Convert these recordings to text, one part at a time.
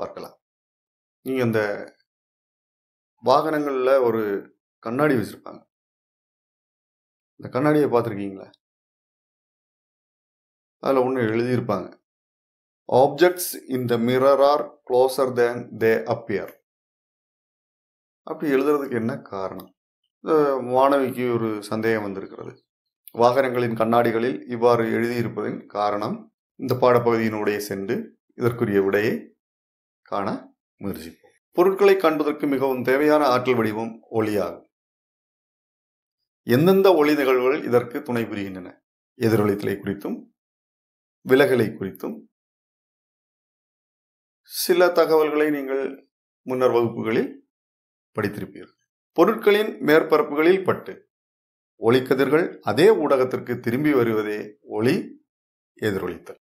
பார்க்கலாம் நீங்கள் அந்த வாகனங்களில் ஒரு கண்ணாடி வச்சுருப்பாங்க இந்த கண்ணாடியை பார்த்துருக்கீங்களா அதில் ஒன்று எழுதியிருப்பாங்க objects in the mirror are closer than they appear அப்படி எழுதுறதுக்கு என்ன காரணம் மாணவிக்கு ஒரு சந்தேகம் வந்திருக்கிறது வாகனங்களின் கண்ணாடிகளில் இவ்வாறு எழுதியிருப்பதின் காரணம் இந்த பாடப்பகுதியினுடைய சென்று இதற்குரிய விடையை காண முயற்சிப்போம் பொருட்களை காண்பதற்கு மிகவும் தேவையான ஆற்றல் வடிவம் ஒளியாகும் எந்தெந்த ஒளி நிகழ்வுகள் இதற்கு துணை புரிகின்றன எதிரொலித்தலை குறித்தும் விலகலை குறித்தும் சில தகவல்களை நீங்கள் முன்னர் வகுப்புகளில் படித்திருப்பீர்கள் பொருட்களின் மேற்பரப்புகளில் பட்டு ஒளிக்கதிர்கள் அதே ஊடகத்திற்கு திரும்பி வருவதே ஒளி எதிரொலித்தல்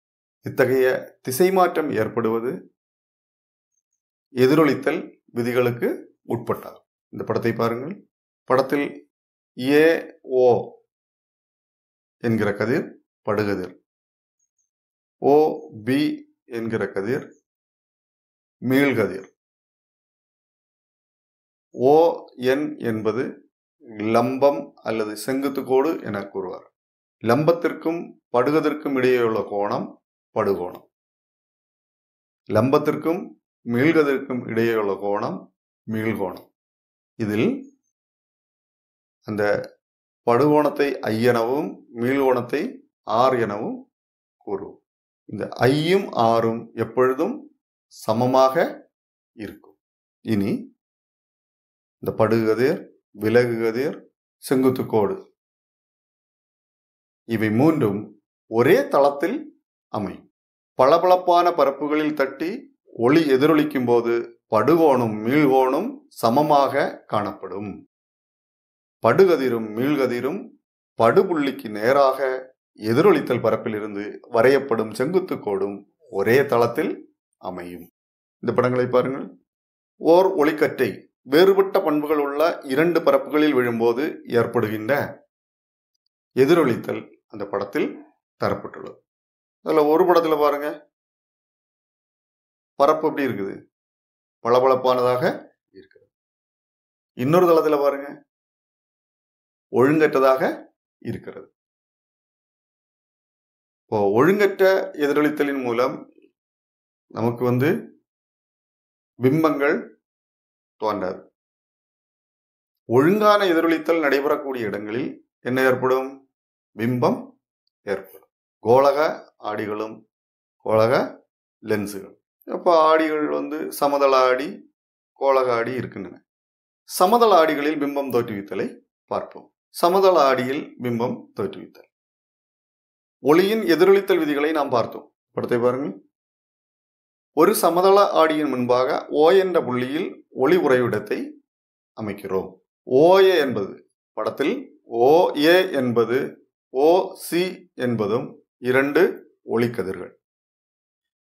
இத்தகைய திசை மாற்றம் ஏற்படுவது எதிரொலித்தல் விதிகளுக்கு உட்பட்டார் இந்த படத்தை பாருங்கள் படத்தில் ஏ ஓ என்கிற கதிர் படுகதிர் ஓ பி என்கிற கதிர் மீள்கதிர் ஓ என் என்பது லம்பம் அல்லது செங்குத்து கோடு என கூறுவார் லம்பத்திற்கும் படுகதிற்கும் இடையே உள்ள கோணம் படுகோணம் லம்பத்திற்கும் மீள்கதிர்க்கும் உள்ள கோணம் மீள்கோணம் இதில் அந்த படுகோணத்தை ஐ எனவும் மீள்கோணத்தை ஆர் எனவும் கூறுவோம் இந்த ஐயும் ஆறும் எப்பொழுதும் சமமாக இருக்கும் இனி இந்த படுகதிர் விலகு கதிர் செங்குத்து கோடு இவை மூன்றும் ஒரே தளத்தில் அமையும் பளபளப்பான பரப்புகளில் தட்டி ஒளி எதிரொலிக்கும் போது படுகோணும் மீள்கோணும் சமமாக காணப்படும் படுகதிரும் மீள்கதிரும் படுபுள்ளிக்கு நேராக எதிரொலித்தல் பரப்பிலிருந்து வரையப்படும் செங்குத்து கோடும் ஒரே தளத்தில் அமையும் இந்த படங்களை பாருங்கள் ஓர் ஒளிக்கற்றை வேறுபட்ட பண்புகள் உள்ள இரண்டு பரப்புகளில் விழும்போது ஏற்படுகின்ற எதிரொலித்தல் அந்த படத்தில் தரப்பட்டுள்ளது அதில் ஒரு படத்தில் பாருங்கள் பரப்பு எப்படி இருக்குது பளபளப்பானதாக இருக்கிறது இன்னொரு தளத்தில் பாருங்க ஒழுங்கற்றதாக இருக்கிறது இப்போ ஒழுங்கற்ற எதிரொலித்தலின் மூலம் நமக்கு வந்து பிம்பங்கள் தோன்றாது ஒழுங்கான எதிரொலித்தல் நடைபெறக்கூடிய இடங்களில் என்ன ஏற்படும் பிம்பம் ஏற்படும் கோலக ஆடிகளும் கோலக லென்ஸுகள் அப்போ ஆடிகள் வந்து சமதள ஆடி கோலக ஆடி இருக்கின்றன சமதள ஆடிகளில் பிம்பம் தோற்றுவித்தலை பார்ப்போம் சமதள ஆடியில் பிம்பம் தோற்றுவித்தல் ஒளியின் எதிரொலித்தல் விதிகளை நாம் பார்த்தோம் படத்தை பாருங்கள் ஒரு சமதள ஆடியின் முன்பாக ஓ என்ற புள்ளியில் ஒளி உறைவிடத்தை அமைக்கிறோம் ஓஏ என்பது படத்தில் ஓஏ என்பது ஓசி என்பதும் இரண்டு ஒளிக்கதிர்கள்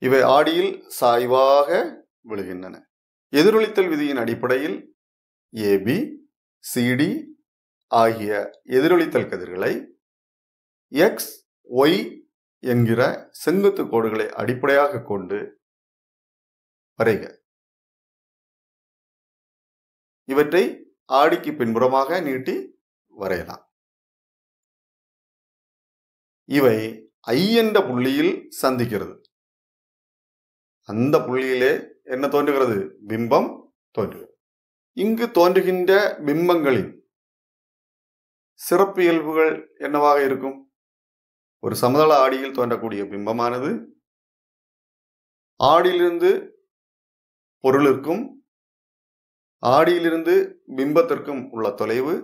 இவை ஆடியில் சாய்வாக விழுகின்றன எதிரொலித்தல் விதியின் அடிப்படையில் ஏபி சிடி ஆகிய எதிரொலித்தல் கதிர்களை எக்ஸ் ஒய் என்கிற செங்குத்து கோடுகளை அடிப்படையாக கொண்டு வரைக இவற்றை ஆடிக்கு பின்புறமாக நீட்டி வரையலாம் இவை ஐ என்ற புள்ளியில் சந்திக்கிறது அந்த புள்ளியிலே என்ன தோன்றுகிறது பிம்பம் தோன்றுகிறது இங்கு தோன்றுகின்ற பிம்பங்களின் சிறப்பு இயல்புகள் என்னவாக இருக்கும் ஒரு சமதள ஆடியில் தோன்றக்கூடிய பிம்பமானது ஆடியிலிருந்து பொருளுக்கும் ஆடியிலிருந்து பிம்பத்திற்கும் உள்ள தொலைவு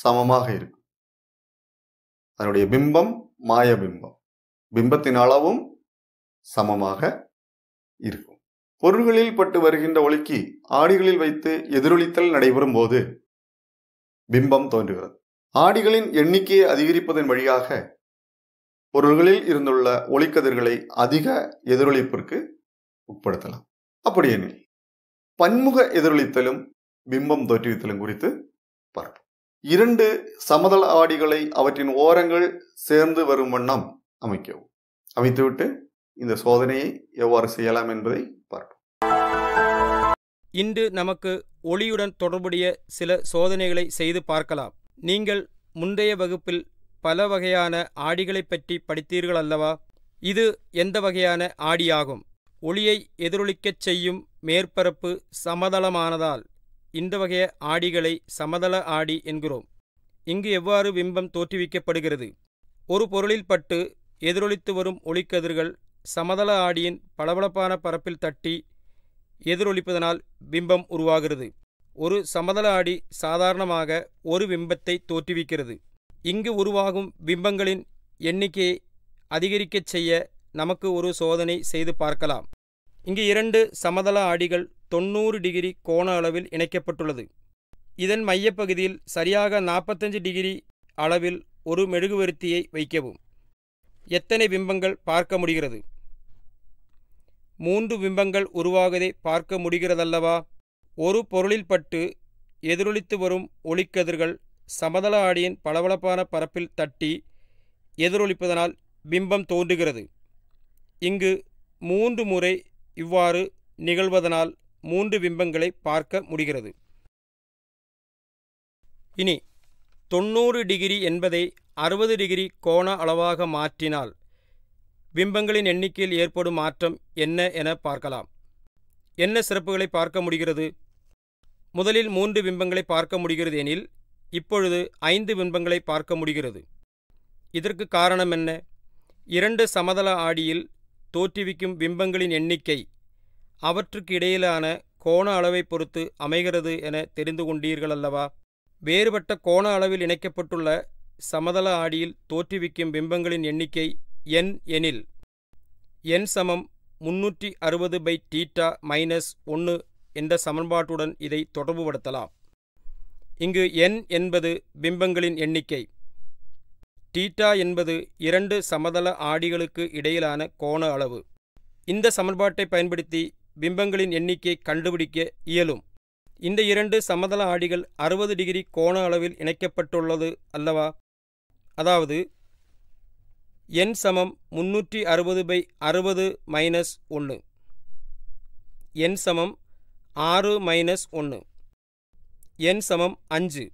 சமமாக இருக்கும் அதனுடைய பிம்பம் மாய பிம்பம் பிம்பத்தின் அளவும் சமமாக இருக்கும் பொருள்களில் பட்டு வருகின்ற ஒளிக்கு ஆடிகளில் வைத்து எதிரொலித்தல் நடைபெறும் போது பிம்பம் தோன்றுகிறது ஆடிகளின் எண்ணிக்கையை அதிகரிப்பதன் வழியாக பொருள்களில் இருந்துள்ள ஒளிக்கதிர்களை அதிக எதிரொலிப்பிற்கு உட்படுத்தலாம் அப்படியெனில் பன்முக எதிரொலித்தலும் பிம்பம் தோற்றுவித்தலும் குறித்து பார்ப்போம் இரண்டு சமதள ஆடிகளை அவற்றின் ஓரங்கள் சேர்ந்து வரும் வண்ணம் அமைக்கவும் அமைத்துவிட்டு இந்த சோதனையை எவ்வாறு செய்யலாம் என்பதை பார்ப்போம் இன்று நமக்கு ஒளியுடன் தொடர்புடைய சில சோதனைகளை செய்து பார்க்கலாம் நீங்கள் முந்தைய வகுப்பில் பல வகையான ஆடிகளை பற்றி படித்தீர்கள் அல்லவா இது எந்த வகையான ஆடியாகும் ஒளியை எதிரொலிக்கச் செய்யும் மேற்பரப்பு சமதளமானதால் இந்த வகைய ஆடிகளை சமதள ஆடி என்கிறோம் இங்கு எவ்வாறு பிம்பம் தோற்றுவிக்கப்படுகிறது ஒரு பொருளில் பட்டு எதிரொலித்து வரும் ஒளிக்கதிர்கள் சமதள ஆடியின் பளபளப்பான பரப்பில் தட்டி எதிரொலிப்பதனால் பிம்பம் உருவாகிறது ஒரு சமதள ஆடி சாதாரணமாக ஒரு பிம்பத்தை தோற்றுவிக்கிறது இங்கு உருவாகும் பிம்பங்களின் எண்ணிக்கையை அதிகரிக்கச் செய்ய நமக்கு ஒரு சோதனை செய்து பார்க்கலாம் இங்கு இரண்டு சமதள ஆடிகள் தொண்ணூறு டிகிரி கோண அளவில் இணைக்கப்பட்டுள்ளது இதன் மையப்பகுதியில் சரியாக நாற்பத்தஞ்சு டிகிரி அளவில் ஒரு மெழுகுவருத்தியை வைக்கவும் எத்தனை பிம்பங்கள் பார்க்க முடிகிறது மூன்று பிம்பங்கள் உருவாவதை பார்க்க முடிகிறதல்லவா ஒரு பொருளில் பட்டு எதிரொலித்து வரும் ஒளிக்கதிர்கள் சமதள ஆடியின் பளபளப்பான பரப்பில் தட்டி எதிரொலிப்பதனால் பிம்பம் தோன்றுகிறது இங்கு மூன்று முறை இவ்வாறு நிகழ்வதனால் மூன்று பிம்பங்களை பார்க்க முடிகிறது இனி தொண்ணூறு டிகிரி என்பதை அறுபது டிகிரி கோண அளவாக மாற்றினால் பிம்பங்களின் எண்ணிக்கையில் ஏற்படும் மாற்றம் என்ன என பார்க்கலாம் என்ன சிறப்புகளை பார்க்க முடிகிறது முதலில் மூன்று பிம்பங்களை பார்க்க முடிகிறது எனில் இப்பொழுது ஐந்து பிம்பங்களை பார்க்க முடிகிறது இதற்கு காரணம் என்ன இரண்டு சமதள ஆடியில் தோற்றுவிக்கும் பிம்பங்களின் எண்ணிக்கை அவற்றுக்கு இடையிலான கோண அளவை பொறுத்து அமைகிறது என தெரிந்து கொண்டீர்கள் அல்லவா வேறுபட்ட கோண அளவில் இணைக்கப்பட்டுள்ள சமதள ஆடியில் தோற்றுவிக்கும் பிம்பங்களின் எண்ணிக்கை என் எனில் என் சமம் முன்னூற்றி அறுபது பை டீட்டா மைனஸ் ஒன்று என்ற சமன்பாட்டுடன் இதை தொடர்புபடுத்தலாம் இங்கு என் என்பது பிம்பங்களின் எண்ணிக்கை டீட்டா என்பது இரண்டு சமதள ஆடிகளுக்கு இடையிலான கோண அளவு இந்த சமன்பாட்டை பயன்படுத்தி பிம்பங்களின் எண்ணிக்கை கண்டுபிடிக்க இயலும் இந்த இரண்டு சமதள ஆடிகள் அறுபது டிகிரி கோண அளவில் இணைக்கப்பட்டுள்ளது அல்லவா அதாவது என் சமம் முன்னூற்றி அறுபது பை அறுபது மைனஸ் ஒன்று என் சமம் ஆறு மைனஸ் ஒன்று என் சமம் அஞ்சு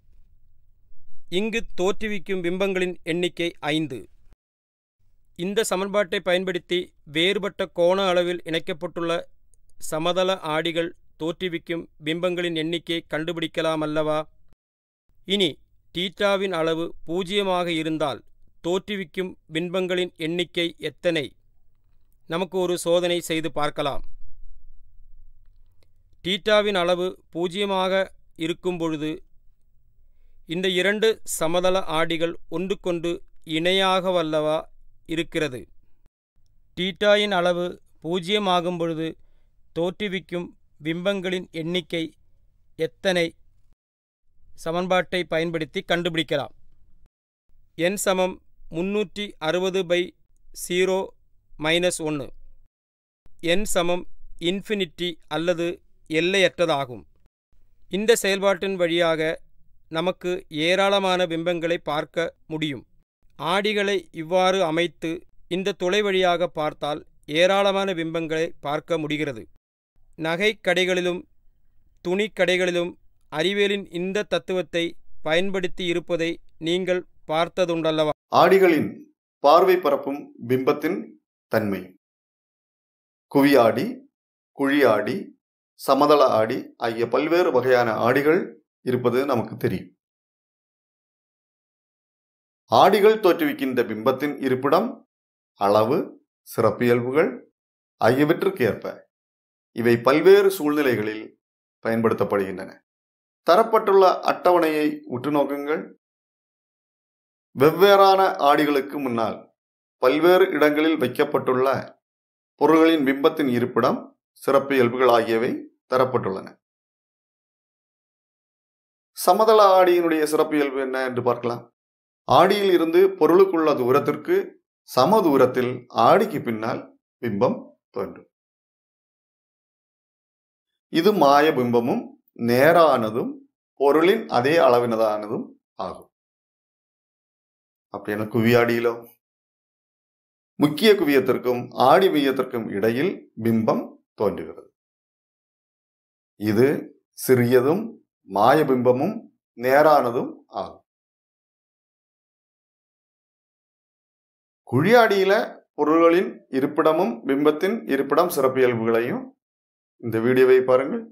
இங்கு தோற்றுவிக்கும் பிம்பங்களின் எண்ணிக்கை ஐந்து இந்த சமன்பாட்டை பயன்படுத்தி வேறுபட்ட கோண அளவில் இணைக்கப்பட்டுள்ள சமதள ஆடிகள் தோற்றுவிக்கும் பிம்பங்களின் எண்ணிக்கை கண்டுபிடிக்கலாம் அல்லவா இனி தீட்டாவின் அளவு பூஜ்ஜியமாக இருந்தால் தோற்றுவிக்கும் பின்பங்களின் எண்ணிக்கை எத்தனை நமக்கு ஒரு சோதனை செய்து பார்க்கலாம் டீட்டாவின் அளவு பூஜ்ஜியமாக இருக்கும் பொழுது இந்த இரண்டு சமதள ஆடிகள் ஒன்றுக்கொண்டு இணையாக வல்லவா இருக்கிறது டீட்டாயின் அளவு பூஜ்ஜியமாகும் பொழுது தோற்றுவிக்கும் பிம்பங்களின் எண்ணிக்கை எத்தனை சமன்பாட்டை பயன்படுத்தி கண்டுபிடிக்கலாம் என் சமம் முன்னூற்றி அறுபது பை ஜீரோ மைனஸ் ஒன்று என் சமம் இன்ஃபினிட்டி அல்லது எல்லையற்றதாகும் இந்த செயல்பாட்டின் வழியாக நமக்கு ஏராளமான பிம்பங்களை பார்க்க முடியும் ஆடிகளை இவ்வாறு அமைத்து இந்த துளை வழியாக பார்த்தால் ஏராளமான பிம்பங்களை பார்க்க முடிகிறது நகை கடைகளிலும் துணிக் கடைகளிலும் அறிவியலின் இந்த தத்துவத்தை பயன்படுத்தி இருப்பதை நீங்கள் பார்த்ததுண்டல்லவா ஆடிகளின் பார்வை பரப்பும் பிம்பத்தின் தன்மை குவியாடி குழியாடி சமதள ஆடி ஆகிய பல்வேறு வகையான ஆடிகள் இருப்பது நமக்கு தெரியும் ஆடிகள் தோற்றுவிக்கின்ற பிம்பத்தின் இருப்பிடம் அளவு சிறப்பியல்புகள் ஏற்ப இவை பல்வேறு சூழ்நிலைகளில் பயன்படுத்தப்படுகின்றன தரப்பட்டுள்ள அட்டவணையை உற்று நோக்குங்கள் வெவ்வேறான ஆடிகளுக்கு முன்னால் பல்வேறு இடங்களில் வைக்கப்பட்டுள்ள பொருள்களின் பிம்பத்தின் இருப்பிடம் சிறப்பு இயல்புகள் ஆகியவை தரப்பட்டுள்ளன சமதள ஆடியினுடைய சிறப்பு இயல்பு என்ன என்று பார்க்கலாம் ஆடியில் இருந்து பொருளுக்குள்ள தூரத்திற்கு சம தூரத்தில் ஆடிக்கு பின்னால் பிம்பம் தோன்றும் இது மாய பிம்பமும் நேரானதும் பொருளின் அதே அளவினதானதும் ஆகும் அப்படின்னு குவியாடியிலோ முக்கிய குவியத்திற்கும் ஆடி மையத்திற்கும் இடையில் பிம்பம் தோன்றுகிறது இது சிறியதும் மாய பிம்பமும் நேரானதும் ஆகும் குழியாடியில பொருள்களின் இருப்பிடமும் பிம்பத்தின் இருப்பிடம் சிறப்பியல்புகளையும் இந்த வீடியோவை பாருங்கள்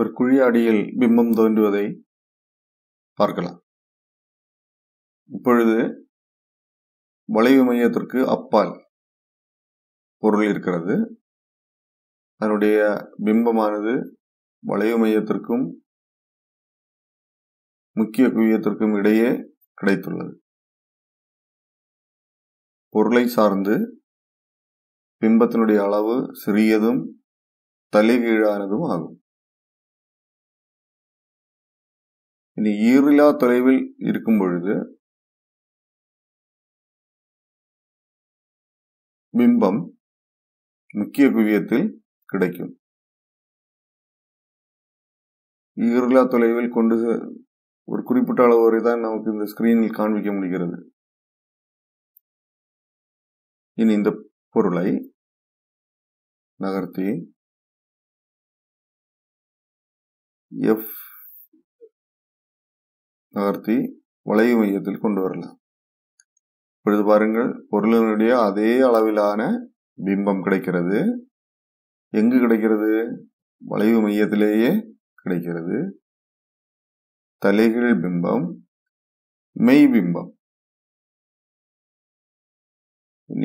ஒரு குழியாடியில் பிம்பம் தோன்றுவதை பார்க்கலாம் இப்பொழுது வளைவு மையத்திற்கு அப்பால் பொருள் இருக்கிறது அதனுடைய பிம்பமானது வளைவு மையத்திற்கும் முக்கிய குவியத்திற்கும் இடையே கிடைத்துள்ளது பொருளை சார்ந்து பிம்பத்தினுடைய அளவு சிறியதும் தலைகீழானதும் ஆகும் இனி ஈரிலா தொலைவில் இருக்கும் பொழுது பிம்பம் முக்கிய குவியத்தில் கிடைக்கும் இருளா தொலைவில் கொண்டு ஒரு குறிப்பிட்ட அளவு வரைதான் நமக்கு இந்த ஸ்கிரீனில் காண்பிக்க முடிகிறது இனி இந்த பொருளை நகர்த்தி எஃப் நகர்த்தி வளைவு மையத்தில் கொண்டு வரலாம் இப்பொழுது பாருங்கள் பொருளினுடைய அதே அளவிலான பிம்பம் கிடைக்கிறது எங்கு கிடைக்கிறது வளைவு மையத்திலேயே கிடைக்கிறது தலைகீழ் பிம்பம் மெய் பிம்பம்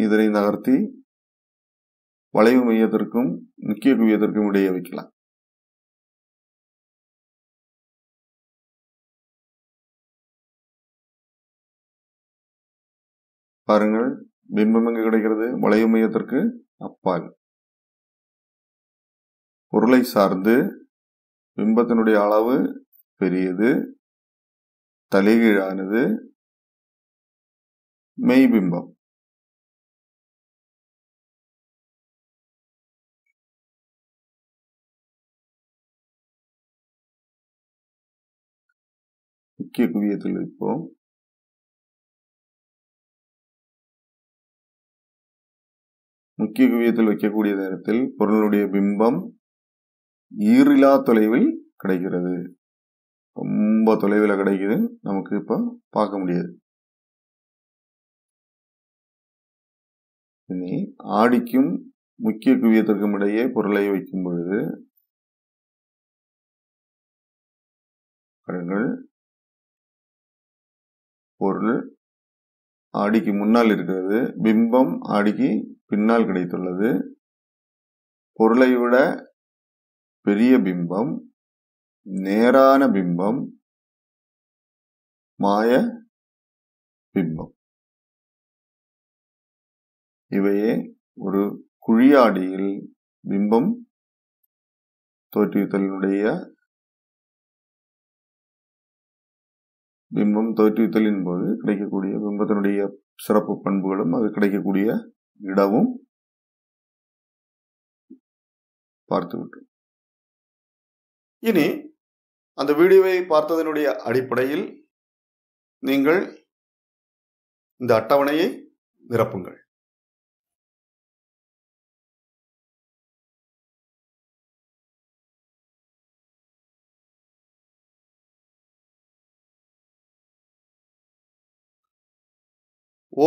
இதனை நகர்த்தி வளைவு மையத்திற்கும் முக்கிய குவியத்திற்கும் இடையே வைக்கலாம் பாருங்கள் பிம்பம் எங்கு கிடைக்கிறது வளைவு மையத்திற்கு அப்பால் பொருளை சார்ந்து பிம்பத்தினுடைய அளவு பெரியது தலைகீழானது மெய்பிம்பம் முக்கிய குவியத்தில் இருப்போம் முக்கிய குவியத்தில் வைக்கக்கூடிய நேரத்தில் பொருளுடைய பிம்பம் ஈரிலா தொலைவில் கிடைக்கிறது ரொம்ப தொலைவில் கிடைக்குது நமக்கு இப்போ பார்க்க முடியாது இனி ஆடிக்கும் முக்கிய குவியத்திற்கும் இடையே பொருளை வைக்கும் பொழுது பாருங்கள் பொருள் ஆடிக்கு முன்னால் இருக்கிறது பிம்பம் ஆடிக்கு பின்னால் கிடைத்துள்ளது பொருளை விட பெரிய பிம்பம் நேரான பிம்பம் மாய பிம்பம் இவையே ஒரு குழியாடியில் பிம்பம் தோற்றுவித்தலினுடைய பிம்பம் தோற்றுவித்தலின் போது கிடைக்கக்கூடிய பிம்பத்தினுடைய சிறப்பு பண்புகளும் அது கிடைக்கக்கூடிய இடமும் பார்த்து விட்டோம் இனி அந்த வீடியோவை பார்த்ததனுடைய அடிப்படையில் நீங்கள் இந்த அட்டவணையை நிரப்புங்கள்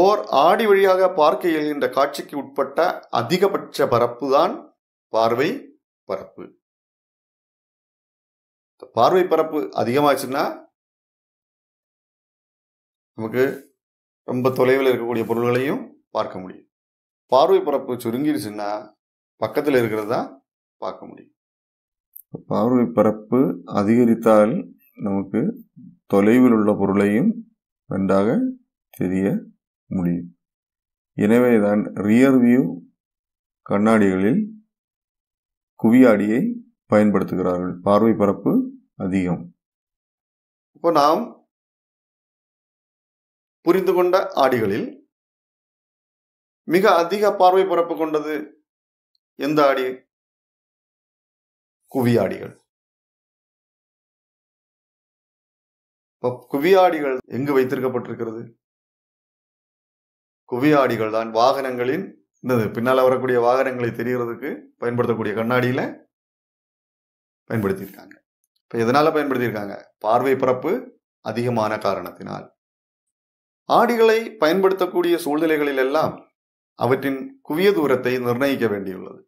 ஓர் ஆடி வழியாக பார்க்க இயல்கின்ற காட்சிக்கு உட்பட்ட அதிகபட்ச பரப்பு தான் பார்வை பரப்பு பார்வை பரப்பு அதிகமாச்சுன்னா நமக்கு ரொம்ப தொலைவில் இருக்கக்கூடிய பொருள்களையும் பார்க்க முடியும் பார்வை பரப்பு சுருங்கிடுச்சுன்னா பக்கத்தில் இருக்கிறது தான் பார்க்க முடியும் பார்வை பரப்பு அதிகரித்தால் நமக்கு தொலைவில் உள்ள பொருளையும் நன்றாக தெரிய முடியும் எனவேதான் ரியர் வியூ கண்ணாடிகளில் குவியாடியை பயன்படுத்துகிறார்கள் பார்வை பரப்பு அதிகம் இப்போ நாம் புரிந்து கொண்ட ஆடிகளில் மிக அதிக பார்வை பரப்பு கொண்டது எந்த ஆடி குவியாடிகள் இப்போ குவியாடிகள் எங்கு வைத்திருக்கப்பட்டிருக்கிறது குவியாடிகள் தான் வாகனங்களின் இந்த பின்னால் வரக்கூடிய வாகனங்களை தெரிகிறதுக்கு பயன்படுத்தக்கூடிய கண்ணாடியில் பயன்படுத்தியிருக்காங்க இப்போ எதனால் பயன்படுத்தியிருக்காங்க பார்வை பரப்பு அதிகமான காரணத்தினால் ஆடிகளை பயன்படுத்தக்கூடிய சூழ்நிலைகளில் எல்லாம் அவற்றின் குவிய தூரத்தை நிர்ணயிக்க வேண்டியுள்ளது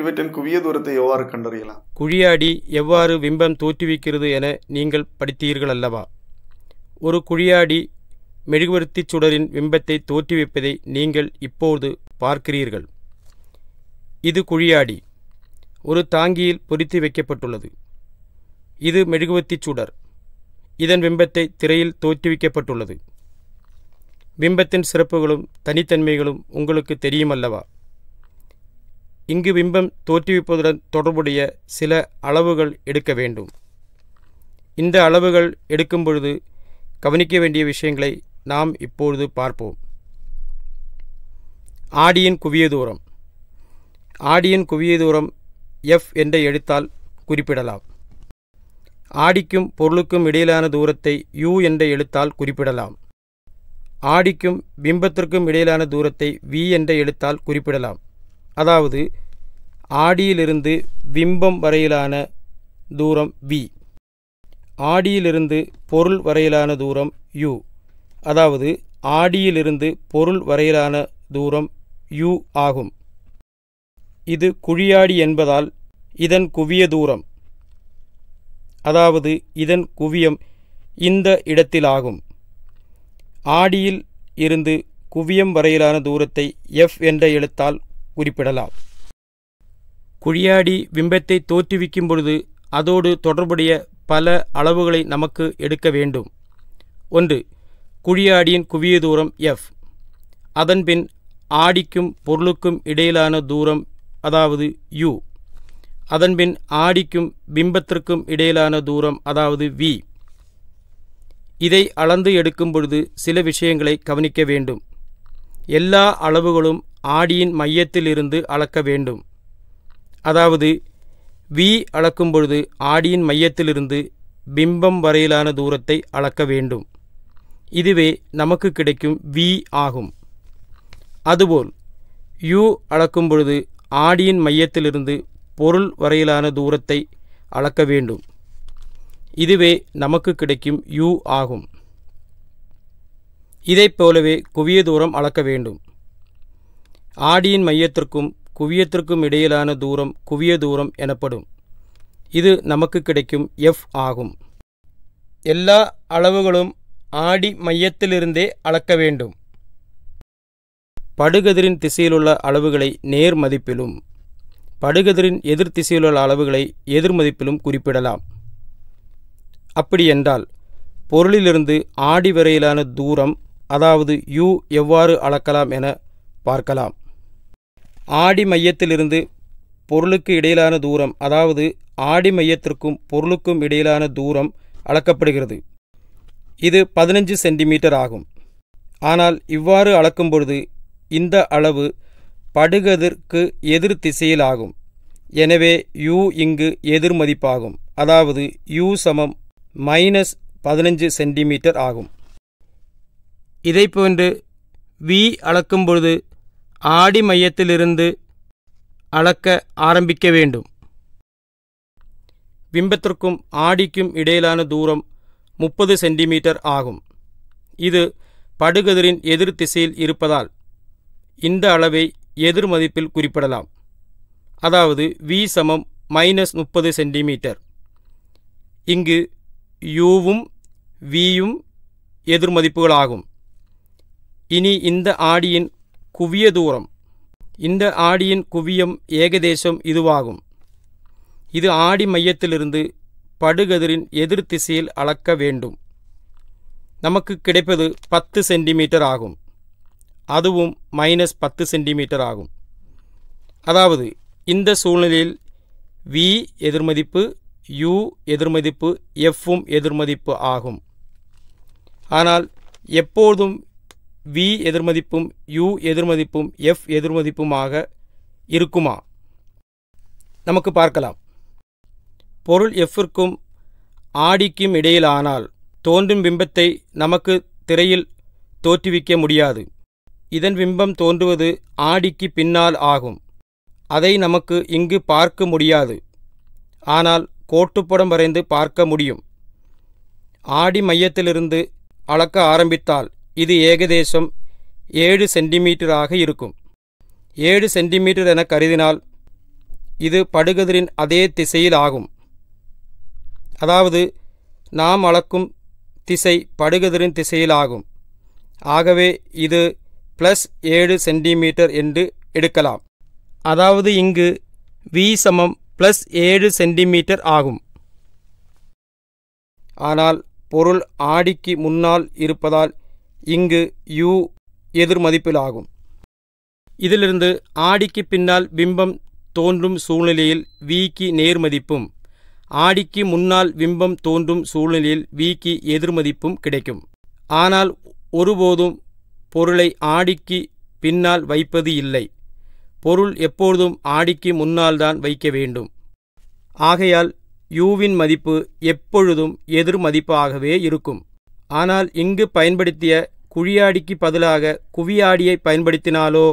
இவற்றின் குவிய தூரத்தை எவ்வாறு கண்டறியலாம் குழியாடி எவ்வாறு பிம்பம் தோற்றுவிக்கிறது என நீங்கள் படித்தீர்கள் அல்லவா ஒரு குழியாடி மெழுகுவர்த்தி சுடரின் பிம்பத்தை தோற்றுவிப்பதை நீங்கள் இப்போது பார்க்கிறீர்கள் இது குழியாடி ஒரு தாங்கியில் பொறித்து வைக்கப்பட்டுள்ளது இது மெழுகுவர்த்தி சுடர் இதன் விம்பத்தை திரையில் தோற்றுவிக்கப்பட்டுள்ளது பிம்பத்தின் சிறப்புகளும் தனித்தன்மைகளும் உங்களுக்கு தெரியும் அல்லவா இங்கு பிம்பம் தோற்றுவிப்பதுடன் தொடர்புடைய சில அளவுகள் எடுக்க வேண்டும் இந்த அளவுகள் எடுக்கும் பொழுது கவனிக்க வேண்டிய விஷயங்களை நாம் இப்பொழுது பார்ப்போம் ஆடியின் குவிய தூரம் ஆடியின் குவிய தூரம் எஃப் என்ற எழுத்தால் குறிப்பிடலாம் ஆடிக்கும் பொருளுக்கும் இடையிலான தூரத்தை யூ என்ற எழுத்தால் குறிப்பிடலாம் ஆடிக்கும் பிம்பத்திற்கும் இடையிலான தூரத்தை வி என்ற எழுத்தால் குறிப்பிடலாம் அதாவது ஆடியிலிருந்து பிம்பம் வரையிலான தூரம் வி ஆடியிலிருந்து பொருள் வரையிலான தூரம் யூ அதாவது ஆடியிலிருந்து பொருள் வரையிலான தூரம் யூ ஆகும் இது குழியாடி என்பதால் இதன் குவிய தூரம் அதாவது இதன் குவியம் இந்த இடத்திலாகும் ஆடியில் இருந்து குவியம் வரையிலான தூரத்தை எஃப் என்ற எழுத்தால் குறிப்பிடலாம் குழியாடி பிம்பத்தை தோற்றுவிக்கும் பொழுது அதோடு தொடர்புடைய பல அளவுகளை நமக்கு எடுக்க வேண்டும் ஒன்று குழியாடியின் குவிய தூரம் எஃப் அதன்பின் ஆடிக்கும் பொருளுக்கும் இடையிலான தூரம் அதாவது யு அதன்பின் ஆடிக்கும் பிம்பத்திற்கும் இடையிலான தூரம் அதாவது வி இதை அளந்து எடுக்கும் பொழுது சில விஷயங்களை கவனிக்க வேண்டும் எல்லா அளவுகளும் ஆடியின் மையத்திலிருந்து அளக்க வேண்டும் அதாவது வி அளக்கும் பொழுது ஆடியின் மையத்திலிருந்து பிம்பம் வரையிலான தூரத்தை அளக்க வேண்டும் இதுவே நமக்கு கிடைக்கும் வி ஆகும் அதுபோல் யூ அளக்கும் பொழுது ஆடியின் மையத்திலிருந்து பொருள் வரையிலான தூரத்தை அளக்க வேண்டும் இதுவே நமக்கு கிடைக்கும் யூ ஆகும் இதைப் போலவே குவிய தூரம் அளக்க வேண்டும் ஆடியின் மையத்திற்கும் குவியத்திற்கும் இடையிலான தூரம் குவிய தூரம் எனப்படும் இது நமக்கு கிடைக்கும் எஃப் ஆகும் எல்லா அளவுகளும் ஆடி மையத்திலிருந்தே அளக்க வேண்டும் படுகதிரின் திசையிலுள்ள அளவுகளை நேர் மதிப்பிலும் படுகதிரின் எதிர் திசையிலுள்ள அளவுகளை எதிர்மதிப்பிலும் குறிப்பிடலாம் அப்படியென்றால் பொருளிலிருந்து ஆடி வரையிலான தூரம் அதாவது யூ எவ்வாறு அளக்கலாம் என பார்க்கலாம் ஆடி மையத்திலிருந்து பொருளுக்கு இடையிலான தூரம் அதாவது ஆடி மையத்திற்கும் பொருளுக்கும் இடையிலான தூரம் அளக்கப்படுகிறது இது பதினஞ்சு சென்டிமீட்டர் ஆகும் ஆனால் இவ்வாறு அளக்கும் பொழுது இந்த அளவு படுகதிற்கு எதிர் திசையில் ஆகும் எனவே யூ இங்கு எதிர் மதிப்பாகும் அதாவது U சமம் மைனஸ் பதினஞ்சு சென்டிமீட்டர் ஆகும் இதை போன்று வி அளக்கும் பொழுது ஆடி மையத்திலிருந்து அளக்க ஆரம்பிக்க வேண்டும் பிம்பத்திற்கும் ஆடிக்கும் இடையிலான தூரம் முப்பது சென்டிமீட்டர் ஆகும் இது படுகதிரின் எதிர் திசையில் இருப்பதால் இந்த அளவை எதிர் மதிப்பில் குறிப்பிடலாம் அதாவது வி சமம் மைனஸ் முப்பது சென்டிமீட்டர் இங்கு யூவும் வியும் எதிர் மதிப்புகளாகும் இனி இந்த ஆடியின் குவிய தூரம் இந்த ஆடியின் குவியம் ஏகதேசம் இதுவாகும் இது ஆடி மையத்திலிருந்து படுகதிரின் எதிர் திசையில் அளக்க வேண்டும் நமக்கு கிடைப்பது பத்து சென்டிமீட்டர் ஆகும் அதுவும் மைனஸ் பத்து சென்டிமீட்டர் ஆகும் அதாவது இந்த சூழ்நிலையில் வி எதிர்மதிப்பு யு எதிர்மதிப்பு எஃப்பும் எதிர்மதிப்பு ஆகும் ஆனால் எப்போதும் வி எதிர்மதிப்பும் யு எதிர்மதிப்பும் எஃப் எதிர்மதிப்புமாக இருக்குமா நமக்கு பார்க்கலாம் பொருள் எஃப்பிற்கும் ஆடிக்கும் இடையிலானால் தோன்றும் பிம்பத்தை நமக்கு திரையில் தோற்றுவிக்க முடியாது இதன் பிம்பம் தோன்றுவது ஆடிக்கு பின்னால் ஆகும் அதை நமக்கு இங்கு பார்க்க முடியாது ஆனால் கோட்டுப்படம் வரைந்து பார்க்க முடியும் ஆடி மையத்திலிருந்து அளக்க ஆரம்பித்தால் இது ஏகதேசம் ஏழு சென்டிமீட்டராக இருக்கும் ஏழு சென்டிமீட்டர் என கருதினால் இது படுகதிரின் அதே திசையில் ஆகும் அதாவது நாம் அளக்கும் திசை படுகதிரின் திசையிலாகும் ஆகவே இது ப்ளஸ் ஏழு சென்டிமீட்டர் என்று எடுக்கலாம் அதாவது இங்கு வி சமம் ப்ளஸ் ஏழு சென்டிமீட்டர் ஆகும் ஆனால் பொருள் ஆடிக்கு முன்னால் இருப்பதால் இங்கு யூ எதிர் ஆகும் இதிலிருந்து ஆடிக்கு பின்னால் பிம்பம் தோன்றும் சூழ்நிலையில் வீக்கு நேர்மதிப்பும் ஆடிக்கு முன்னால் விம்பம் தோன்றும் சூழ்நிலையில் விக்கு எதிர்மதிப்பும் கிடைக்கும் ஆனால் ஒருபோதும் பொருளை ஆடிக்கு பின்னால் வைப்பது இல்லை பொருள் எப்பொழுதும் ஆடிக்கு முன்னால்தான் வைக்க வேண்டும் ஆகையால் யூவின் மதிப்பு எப்பொழுதும் எதிர்மதிப்பாகவே இருக்கும் ஆனால் இங்கு பயன்படுத்திய குழியாடிக்கு பதிலாக குவியாடியை பயன்படுத்தினாலோ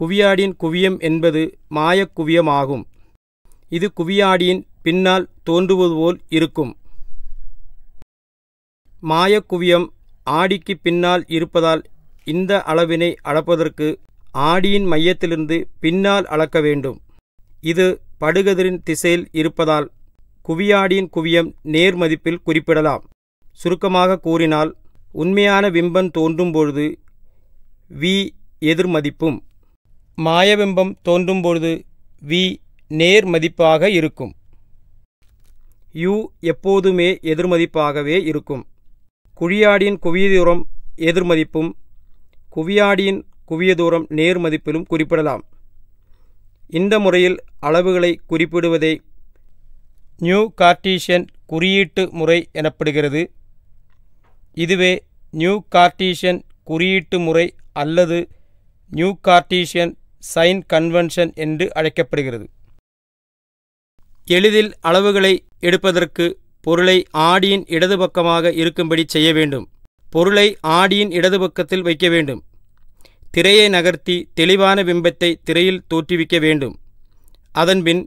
குவியாடியின் குவியம் என்பது மாயக்குவியமாகும் இது குவியாடியின் பின்னால் தோன்றுவது போல் இருக்கும் மாயக்குவியம் ஆடிக்கு பின்னால் இருப்பதால் இந்த அளவினை அளப்பதற்கு ஆடியின் மையத்திலிருந்து பின்னால் அளக்க வேண்டும் இது படுகதிரின் திசையில் இருப்பதால் குவியாடியின் குவியம் நேர் மதிப்பில் குறிப்பிடலாம் சுருக்கமாக கூறினால் உண்மையான விம்பம் தோன்றும் பொழுது வி எதிர்மதிப்பும் மாயபிம்பம் தோன்றும் பொழுது வி நேர்மதிப்பாக இருக்கும் U எப்போதுமே எதிர்மதிப்பாகவே இருக்கும் குழியாடியின் குவியதூரம் எதிர்மதிப்பும் குவியாடியின் குவியதூரம் நேர்மதிப்பிலும் குறிப்பிடலாம் இந்த முறையில் அளவுகளை குறிப்பிடுவதை நியூ கார்டீஷியன் குறியீட்டு முறை எனப்படுகிறது இதுவே நியூ கார்டீஷியன் குறியீட்டு முறை அல்லது நியூ கார்டீஷியன் சைன் கன்வென்ஷன் என்று அழைக்கப்படுகிறது எளிதில் அளவுகளை எடுப்பதற்கு பொருளை ஆடியின் இடது பக்கமாக இருக்கும்படி செய்ய வேண்டும் பொருளை ஆடியின் இடது பக்கத்தில் வைக்க வேண்டும் திரையை நகர்த்தி தெளிவான பிம்பத்தை திரையில் தோற்றுவிக்க வேண்டும் அதன்பின்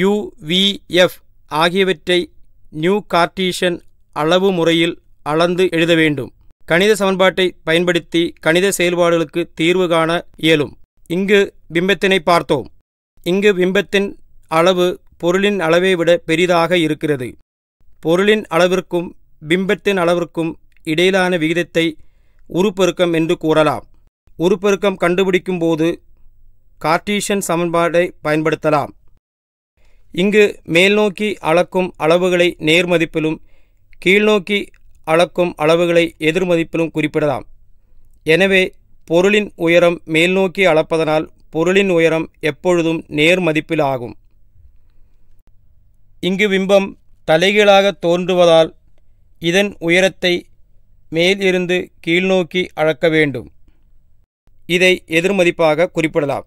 யுவிஎஃப் ஆகியவற்றை நியூ கார்டீஷன் அளவு முறையில் அளந்து எழுத வேண்டும் கணித சமன்பாட்டை பயன்படுத்தி கணித செயல்பாடுகளுக்கு தீர்வு காண இயலும் இங்கு பிம்பத்தினை பார்த்தோம் இங்கு பிம்பத்தின் அளவு பொருளின் அளவை விட பெரிதாக இருக்கிறது பொருளின் அளவிற்கும் பிம்பத்தின் அளவிற்கும் இடையிலான விகிதத்தை உருப்பெருக்கம் என்று கூறலாம் உருப்பெருக்கம் கண்டுபிடிக்கும் போது கார்டீஷன் சமன்பாடை பயன்படுத்தலாம் இங்கு மேல்நோக்கி அளக்கும் அளவுகளை நேர்மதிப்பிலும் கீழ்நோக்கி அளக்கும் அளவுகளை எதிர்மதிப்பிலும் குறிப்பிடலாம் எனவே பொருளின் உயரம் மேல்நோக்கி அளப்பதனால் பொருளின் உயரம் எப்பொழுதும் நேர்மதிப்பில் ஆகும் இங்கு பிம்பம் தலைகீழாக தோன்றுவதால் இதன் உயரத்தை மேலிருந்து கீழ்நோக்கி அளக்க வேண்டும் இதை எதிர்மதிப்பாக குறிப்பிடலாம்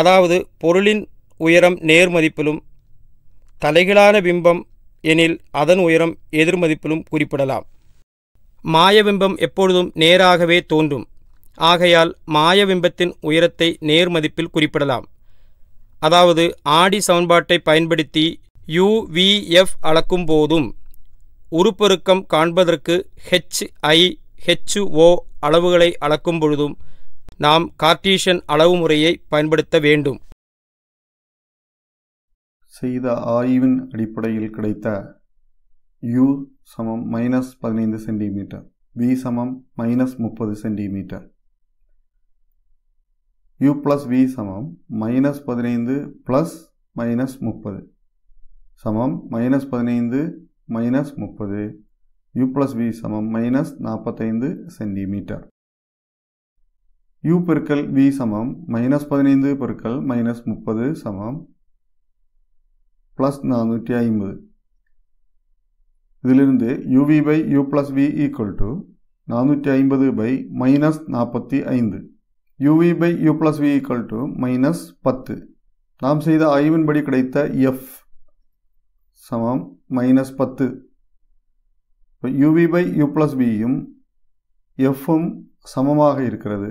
அதாவது பொருளின் உயரம் நேர்மதிப்பிலும் தலைகளான பிம்பம் எனில் அதன் உயரம் எதிர்மதிப்பிலும் குறிப்பிடலாம் மாயபிம்பம் எப்பொழுதும் நேராகவே தோன்றும் ஆகையால் மாயபிம்பத்தின் உயரத்தை நேர்மதிப்பில் குறிப்பிடலாம் அதாவது ஆடி சமன்பாட்டை பயன்படுத்தி யுவிஎஃப் அளக்கும் போதும் உருப்பெருக்கம் காண்பதற்கு ஹெச்ஐ ஹெச்ஓ அளவுகளை அளக்கும் பொழுதும் நாம் கார்டீஷியன் அளவு முறையை பயன்படுத்த வேண்டும் செய்த ஆய்வின் அடிப்படையில் கிடைத்த யூ சமம் மைனஸ் பதினைந்து சென்டிமீட்டர் வி சமம் மைனஸ் முப்பது சென்டிமீட்டர் யூ ப்ளஸ் வி சமம் மைனஸ் பதினைந்து ப்ளஸ் மைனஸ் முப்பது சமம் மைனஸ் பதினைந்து மைனஸ் முப்பது யு ப்ளஸ் வி சமம் மைனஸ் நாற்பத்தைந்து சென்டிமீட்டர் யூ பெருக்கல் வி சமம் மைனஸ் பதினைந்து பெருக்கல் மைனஸ் முப்பது சமம் ப்ளஸ் நானூற்றி ஐம்பது இதிலிருந்து UV by U plus V equal to நானூற்றி ஐம்பது பை மைனஸ் நாற்பத்தி ஐந்து UV by U plus V equal to minus பத்து நாம் செய்த ஆய்வின்படி கிடைத்த எஃப் சமம் மைனஸ் பத்து இப்போ யூவி பை யூ ப்ளஸ் பியும் எஃப்பும் சமமாக இருக்கிறது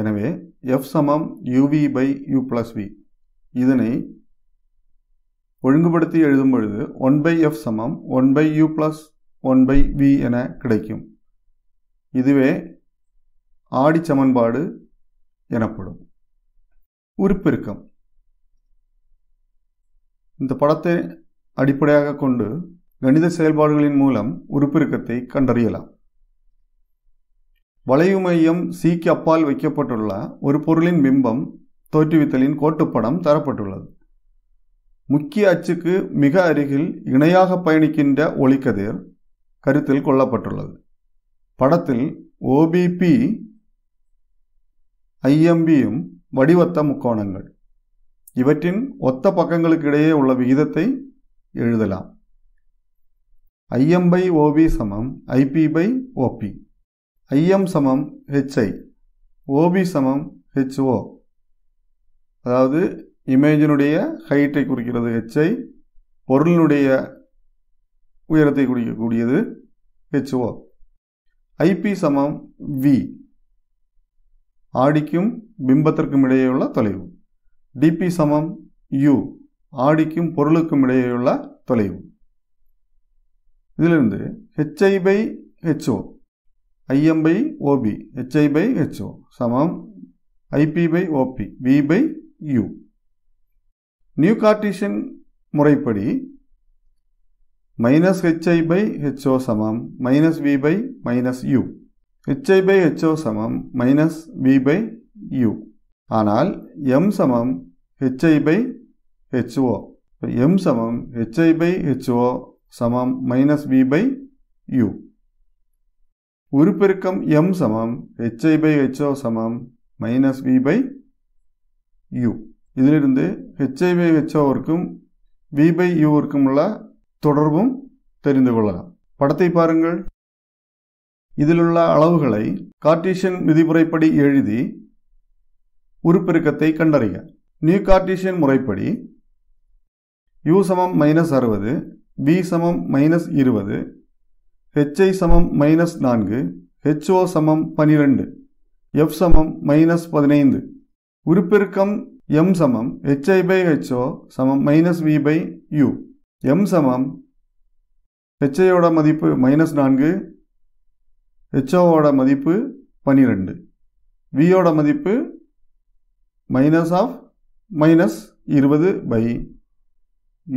எனவே எஃப் சமம் UV by U plus V இதனை ஒழுங்குபடுத்தி எழுதும் பொழுது ஒன் பை எஃப் சமம் one by U plus one by V என கிடைக்கும் இதுவே ஆடி சமன்பாடு எனப்படும் உறுப்பெருக்கம் இந்த படத்தை அடிப்படையாக கொண்டு கணித செயல்பாடுகளின் மூலம் உருப்பெருக்கத்தை கண்டறியலாம் வளைவு மையம் சிக்கு அப்பால் வைக்கப்பட்டுள்ள ஒரு பொருளின் பிம்பம் தோற்றுவித்தலின் கோட்டுப்படம் தரப்பட்டுள்ளது முக்கிய அச்சுக்கு மிக அருகில் இணையாக பயணிக்கின்ற ஒளிக்கதிர் கருத்தில் கொள்ளப்பட்டுள்ளது படத்தில் ஓபிபி ஐஎம்பியும் வடிவத்த முக்கோணங்கள் இவற்றின் ஒத்த பக்கங்களுக்கு இடையே உள்ள விகிதத்தை எழுதலாம் ஐஎம் பை ஓபி சமம் ஐபி பை ஓபி ஐஎம் சமம் ஹெச்ஐ ஓபி சமம் ஹெச்ஓ அதாவது இமேஜினுடைய ஹைட்டை குறிக்கிறது ஹெச்ஐ பொருளினுடைய உயரத்தை குறிக்கக்கூடியது ஹெச்ஓ ஐபி சமம் வி ஆடிக்கும் பிம்பத்திற்கும் இடையே உள்ள தொலைவு டிபி சமம் யு ஆடிக்கும் பொருளுக்கும் இடையேயுள்ள தொலைவு இதிலிருந்து h i by h o i m by o p h i by h o சமம் IP by o p v by u new Cartesian முறைப்படி மைனஸ் ஹெச்ஐ பை ஹெச்ஓ சமம் minus v by minus u h i by h o சமம் minus v by u ஆனால் m சமம் h i by h o m சமம் h i by h o சமம் minus p by u உருப்பெருக்கம் m சமம் h i by h o சமம் minus p by u இதிலிருந்து h i by ஹெச்ஓவிற்கும் வி பை யுவிற்கும் உள்ள தொடர்பும் தெரிந்து கொள்ளலாம் படத்தை பாருங்கள் இதிலுள்ள அளவுகளை கார்டீசியன் விதிமுறைப்படி எழுதி உருப்பெருக்கத்தை கண்டறிய நியூ கார்டீசியன் முறைப்படி யூ சமம் மைனஸ் அறுபது b சமம் மைனஸ் இருபது ஹெச்ஐ சமம் மைனஸ் நான்கு ஹெச்ஓ சமம் பனிரெண்டு எஃப் சமம் மைனஸ் பதினைந்து உருப்பெருக்கம் எம் சமம் ஹெச்ஐ பை ஹெச்ஓ சமம் minus v by u m சமம் ஹெச்ஐயோட மதிப்பு மைனஸ் நான்கு ஹெச்ஓவோட மதிப்பு பனிரெண்டு வியோட மதிப்பு மைனஸ் ஆஃப் மைனஸ் இருபது பை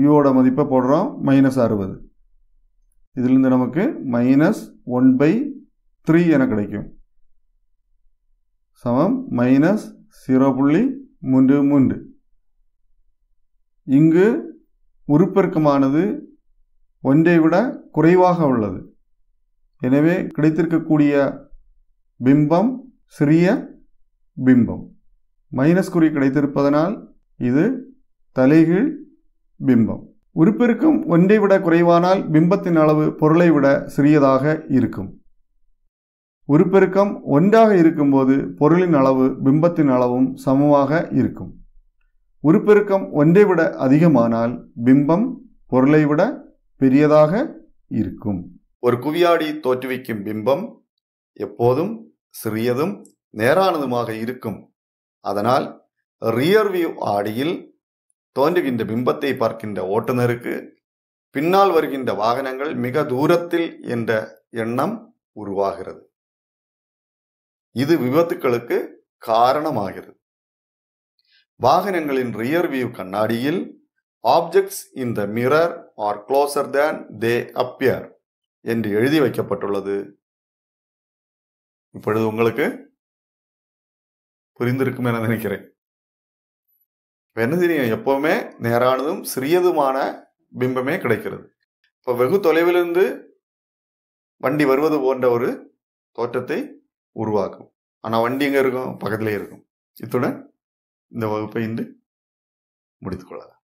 யூவோட மதிப்பை போடுறோம் மைனஸ் அறுபது இதிலிருந்து நமக்கு மைனஸ் ஒன் பை த்ரீ என கிடைக்கும் சமம் மைனஸ் ஜீரோ புள்ளி மூன்று மூன்று இங்கு உறுப்பெருக்கமானது ஒன்றை விட குறைவாக உள்ளது எனவே கிடைத்திருக்கக்கூடிய பிம்பம் சிறிய பிம்பம் மைனஸ் குறி கிடைத்திருப்பதனால் இது தலைகீழ் பிம்பம் உருப்பெருக்கம் ஒன்றை விட குறைவானால் பிம்பத்தின் அளவு பொருளை விட சிறியதாக இருக்கும் உருப்பெருக்கம் ஒன்றாக இருக்கும்போது பொருளின் அளவு பிம்பத்தின் அளவும் சமமாக இருக்கும் உருப்பெருக்கம் ஒன்றை விட அதிகமானால் பிம்பம் பொருளை விட பெரியதாக இருக்கும் ஒரு குவியாடி தோற்றுவிக்கும் பிம்பம் எப்போதும் சிறியதும் நேரானதுமாக இருக்கும் அதனால் ரியர்வியூ ஆடியில் தோன்றுகின்ற பிம்பத்தை பார்க்கின்ற ஓட்டுநருக்கு பின்னால் வருகின்ற வாகனங்கள் மிக தூரத்தில் என்ற எண்ணம் உருவாகிறது இது விபத்துக்களுக்கு காரணமாகிறது வாகனங்களின் ரியர் வியூ கண்ணாடியில் objects in the mirror are closer than they appear என்று எழுதி வைக்கப்பட்டுள்ளது இப்பொழுது உங்களுக்கு புரிந்திருக்கும் என நினைக்கிறேன் இப்போ எப்போவுமே நேரானதும் சிறியதுமான பிம்பமே கிடைக்கிறது இப்போ வெகு தொலைவிலிருந்து வண்டி வருவது போன்ற ஒரு தோற்றத்தை உருவாக்கும் ஆனால் வண்டி எங்கே இருக்கும் பக்கத்திலே இருக்கும் இத்துடன் இந்த வகுப்பை இன்று முடித்துக்கொள்ளலாம்